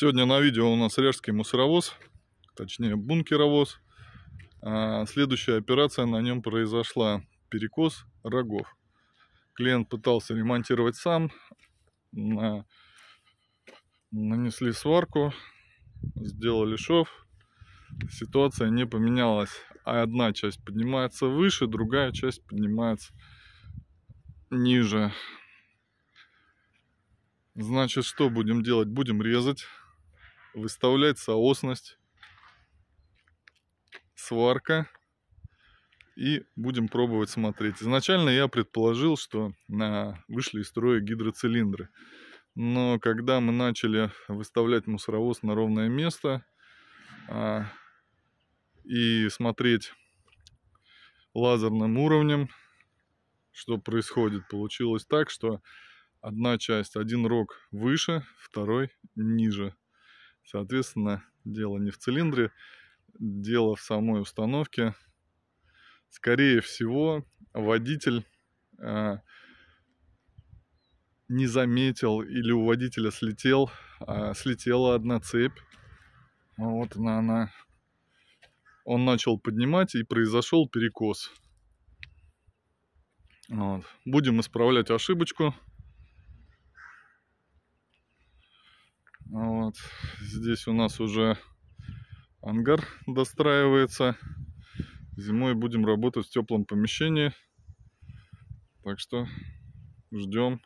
Сегодня на видео у нас рижский мусоровоз, точнее бункеровоз. А следующая операция на нем произошла. Перекос рогов. Клиент пытался ремонтировать сам. На... Нанесли сварку, сделали шов. Ситуация не поменялась. А одна часть поднимается выше, другая часть поднимается ниже. Значит, что будем делать? Будем резать выставлять соосность, сварка. И будем пробовать смотреть. Изначально я предположил, что на... вышли из строя гидроцилиндры. Но когда мы начали выставлять мусоровоз на ровное место а, и смотреть лазерным уровнем, что происходит, получилось так, что одна часть, один рог выше, второй ниже. Соответственно, дело не в цилиндре, дело в самой установке. Скорее всего, водитель э, не заметил или у водителя слетел, э, слетела одна цепь. Вот она, она. Он начал поднимать и произошел перекос. Вот. Будем исправлять ошибочку. Вот. Здесь у нас уже ангар достраивается. Зимой будем работать в теплом помещении. Так что ждем